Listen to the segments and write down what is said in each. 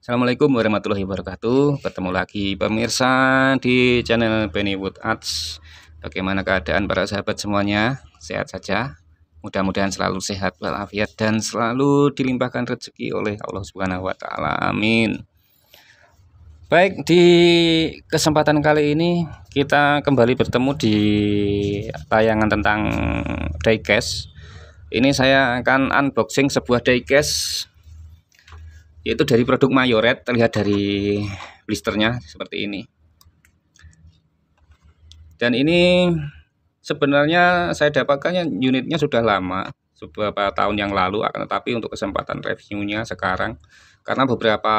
Assalamualaikum warahmatullahi wabarakatuh Ketemu lagi pemirsa di channel Pennywood Arts Bagaimana keadaan para sahabat semuanya? Sehat saja? Mudah-mudahan selalu sehat walafiat dan selalu dilimpahkan rezeki oleh Allah Subhanahu wa taala. Amin. Baik, di kesempatan kali ini kita kembali bertemu di tayangan tentang diecast. Ini saya akan unboxing sebuah diecast yaitu dari produk Mayoret terlihat dari blisternya seperti ini dan ini sebenarnya saya dapatkannya unitnya sudah lama beberapa tahun yang lalu akan tetapi untuk kesempatan reviewnya sekarang karena beberapa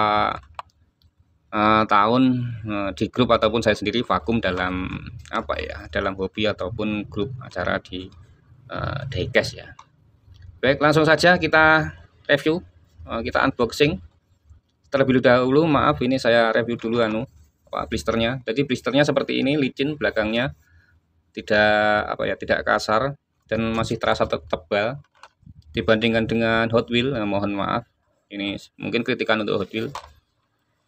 uh, tahun uh, di grup ataupun saya sendiri vakum dalam apa ya dalam hobi ataupun grup acara di uh, eh, Daycast ya baik langsung saja kita review uh, kita unboxing terlebih dahulu maaf ini saya review dulu anu apa blisternya. Jadi blisternya seperti ini licin belakangnya tidak apa ya tidak kasar dan masih terasa tebal dibandingkan dengan Hot Wheel. Nah, mohon maaf ini mungkin kritikan untuk Hot Wheel.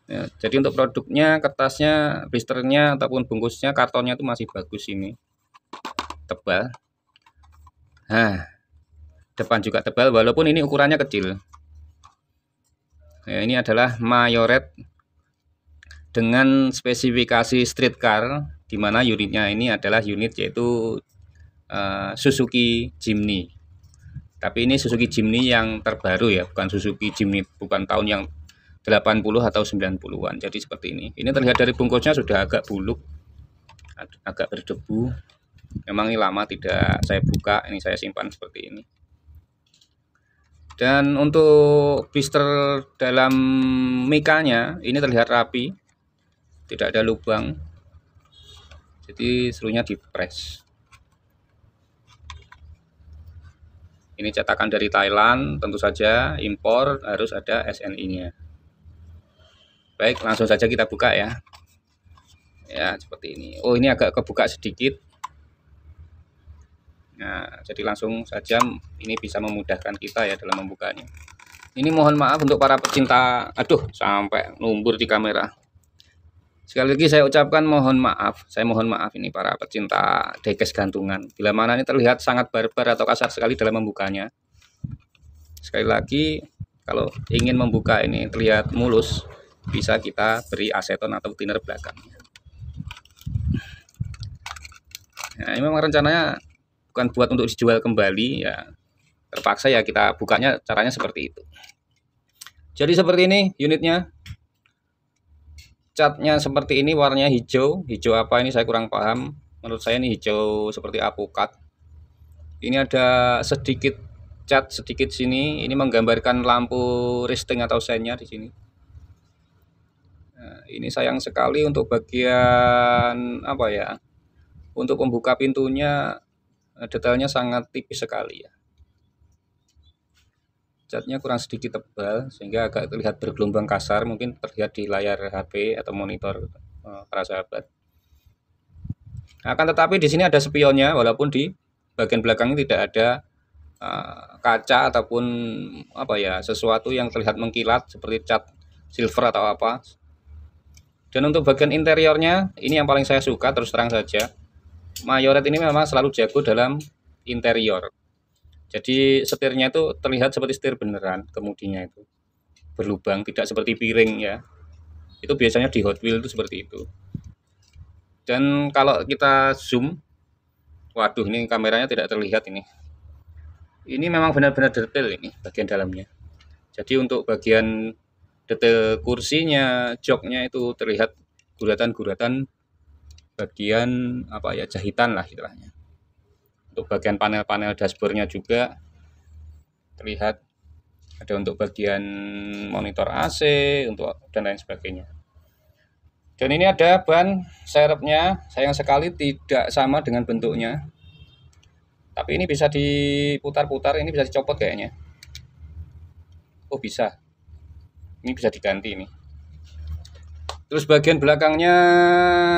Ya, jadi untuk produknya kertasnya blisternya ataupun bungkusnya kartonnya itu masih bagus ini tebal. Nah, depan juga tebal walaupun ini ukurannya kecil ya, ini adalah mayoret dengan spesifikasi streetcar di mana unitnya ini adalah unit yaitu uh, Suzuki Jimny tapi ini Suzuki Jimny yang terbaru ya bukan Suzuki Jimny bukan tahun yang 80 atau 90-an jadi seperti ini ini terlihat dari bungkusnya sudah agak buluk agak berdebu memang ini lama tidak saya buka ini saya simpan seperti ini dan untuk blister dalam mikanya ini terlihat rapi tidak ada lubang jadi serunya di dipres ini cetakan dari Thailand tentu saja impor harus ada SNI nya baik langsung saja kita buka ya ya seperti ini Oh ini agak kebuka sedikit Nah, jadi langsung saja ini bisa memudahkan kita ya dalam membukanya. Ini mohon maaf untuk para pecinta, aduh sampai numbur di kamera. Sekali lagi saya ucapkan mohon maaf, saya mohon maaf ini para pecinta dekes gantungan. Bila mana ini terlihat sangat barbar atau kasar sekali dalam membukanya. Sekali lagi, kalau ingin membuka ini terlihat mulus, bisa kita beri aseton atau thinner belakang. Nah, ini memang rencananya bukan buat untuk dijual kembali ya terpaksa ya kita bukanya caranya seperti itu jadi seperti ini unitnya catnya seperti ini warnanya hijau hijau apa ini saya kurang paham menurut saya ini hijau seperti apukat ini ada sedikit cat sedikit sini ini menggambarkan lampu resting atau senya di sini nah, ini sayang sekali untuk bagian apa ya untuk membuka pintunya Eh, detailnya sangat tipis sekali ya catnya kurang sedikit tebal sehingga agak terlihat bergelombang kasar mungkin terlihat di layar HP atau monitor eh, para sahabat akan tetapi di sini ada spionnya walaupun di bagian belakangnya tidak ada eh, kaca ataupun apa ya sesuatu yang terlihat mengkilat seperti cat silver atau apa dan untuk bagian interiornya ini yang paling saya suka terus terang saja mayoret ini memang selalu jago dalam interior. Jadi setirnya itu terlihat seperti setir beneran kemudinya itu berlubang tidak seperti piring ya itu biasanya di Hot Wheels itu seperti itu dan kalau kita zoom waduh ini kameranya tidak terlihat ini ini memang benar-benar detail ini bagian dalamnya jadi untuk bagian detail kursinya joknya itu terlihat guratan-guratan bagian apa ya jahitan lah istilahnya untuk bagian panel-panel dashboardnya juga terlihat ada untuk bagian monitor AC untuk dan lain sebagainya dan ini ada ban serepnya sayang sekali tidak sama dengan bentuknya tapi ini bisa diputar-putar ini bisa dicopot kayaknya oh bisa ini bisa diganti nih Terus bagian belakangnya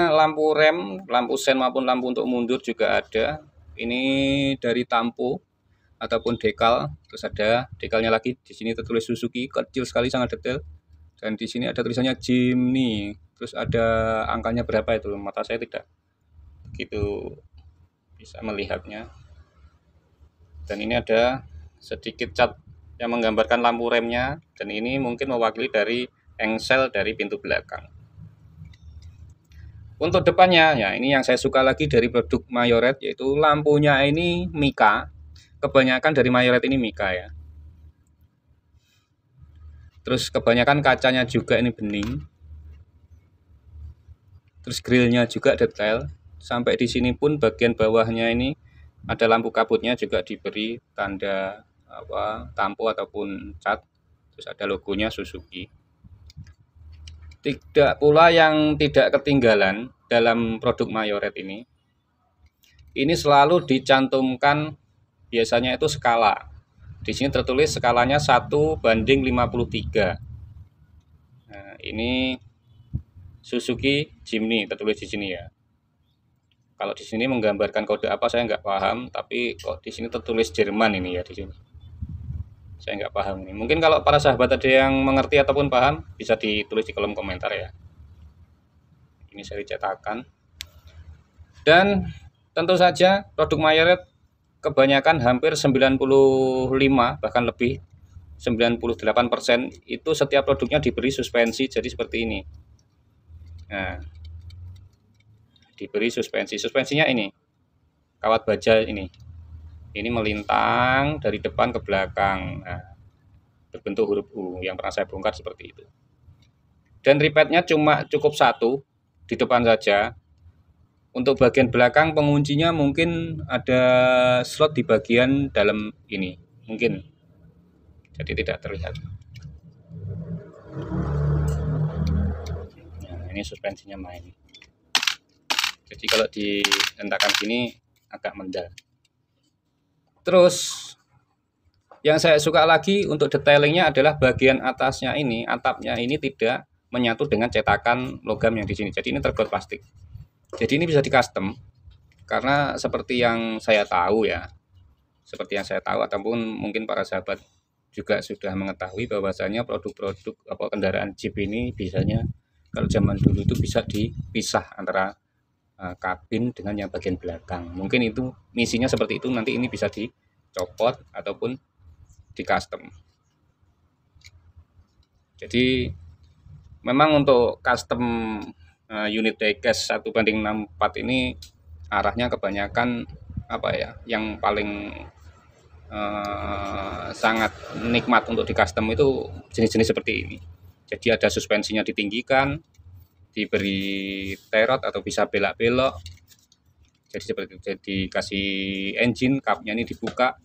lampu rem, lampu sen maupun lampu untuk mundur juga ada. Ini dari tampu ataupun dekal. Terus ada dekalnya lagi di sini tertulis Suzuki, kecil sekali sangat detail. Dan di sini ada tulisannya Jimny. Terus ada angkanya berapa itu mata saya tidak begitu bisa melihatnya. Dan ini ada sedikit cat yang menggambarkan lampu remnya dan ini mungkin mewakili dari engsel dari pintu belakang. Untuk depannya, ya ini yang saya suka lagi dari produk Mayoret, yaitu lampunya ini Mika. Kebanyakan dari Mayoret ini Mika ya. Terus kebanyakan kacanya juga ini bening. Terus grillnya juga detail. Sampai di sini pun bagian bawahnya ini ada lampu kabutnya juga diberi tanda apa tampu ataupun cat. Terus ada logonya Suzuki. Tidak pula yang tidak ketinggalan dalam produk mayoret ini. Ini selalu dicantumkan biasanya itu skala. Di sini tertulis skalanya 1 banding 53. Nah, ini Suzuki Jimny tertulis di sini ya. Kalau di sini menggambarkan kode apa saya nggak paham, tapi kok di sini tertulis Jerman ini ya di sini saya nggak paham nih. Mungkin kalau para sahabat ada yang mengerti ataupun paham bisa ditulis di kolom komentar ya. Ini saya dicetakan. Dan tentu saja produk Mayeret kebanyakan hampir 95 bahkan lebih 98% itu setiap produknya diberi suspensi jadi seperti ini. Nah, diberi suspensi. Suspensinya ini kawat baja ini ini melintang dari depan ke belakang nah, berbentuk huruf U yang pernah saya bongkar seperti itu dan ripetnya cuma cukup satu di depan saja untuk bagian belakang penguncinya mungkin ada slot di bagian dalam ini mungkin jadi tidak terlihat nah, ini suspensinya main jadi kalau dihentakkan sini agak mendal Terus yang saya suka lagi untuk detailingnya adalah bagian atasnya ini, atapnya ini tidak menyatu dengan cetakan logam yang di sini. Jadi ini terbuat plastik. Jadi ini bisa di custom karena seperti yang saya tahu ya, seperti yang saya tahu ataupun mungkin para sahabat juga sudah mengetahui bahwasanya produk-produk apa kendaraan Jeep ini biasanya kalau zaman dulu itu bisa dipisah antara Eh, kabin dengan yang bagian belakang mungkin itu misinya seperti itu nanti ini bisa dicopot ataupun di custom jadi memang untuk custom eh, unit diecast satu banding 64 ini arahnya kebanyakan apa ya yang paling uh, sangat nikmat untuk di custom itu jenis-jenis seperti ini jadi ada suspensinya ditinggikan diberi terot atau bisa belak-belok jadi seperti itu jadi kasih engine kapnya ini dibuka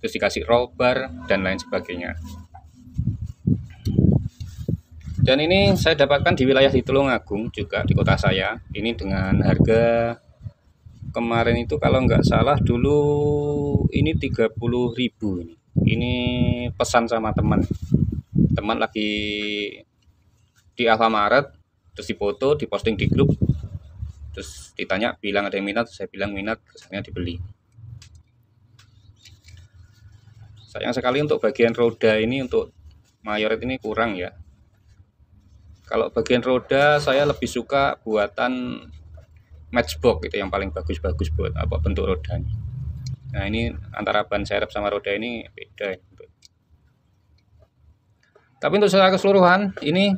terus dikasih roll bar dan lain sebagainya dan ini saya dapatkan di wilayah di Tulungagung juga di kota saya ini dengan harga kemarin itu kalau nggak salah dulu ini 30.000 ini ini pesan sama teman teman lagi di Alfamaret terus difoto, diposting di grup terus ditanya bilang ada yang minat saya bilang minat terus akhirnya dibeli sayang sekali untuk bagian roda ini untuk mayoret ini kurang ya kalau bagian roda saya lebih suka buatan matchbox itu yang paling bagus-bagus buat apa bentuk rodanya nah ini antara ban serep sama roda ini beda tapi untuk secara keseluruhan ini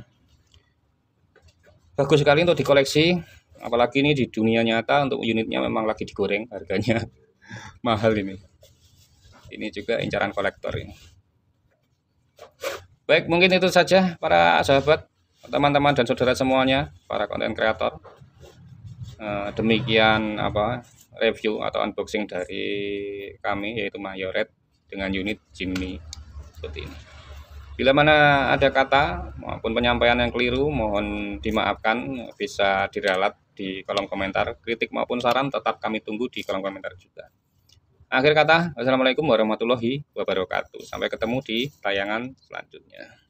bagus sekali untuk dikoleksi apalagi ini di dunia nyata untuk unitnya memang lagi digoreng harganya mahal ini ini juga incaran kolektor ini baik mungkin itu saja para sahabat teman-teman dan saudara semuanya para konten kreator eh, demikian apa review atau unboxing dari kami yaitu Mayoret dengan unit Jimmy seperti ini Bila mana ada kata maupun penyampaian yang keliru, mohon dimaafkan, bisa diralat di kolom komentar. Kritik maupun saran tetap kami tunggu di kolom komentar juga. Akhir kata, wassalamualaikum warahmatullahi wabarakatuh. Sampai ketemu di tayangan selanjutnya.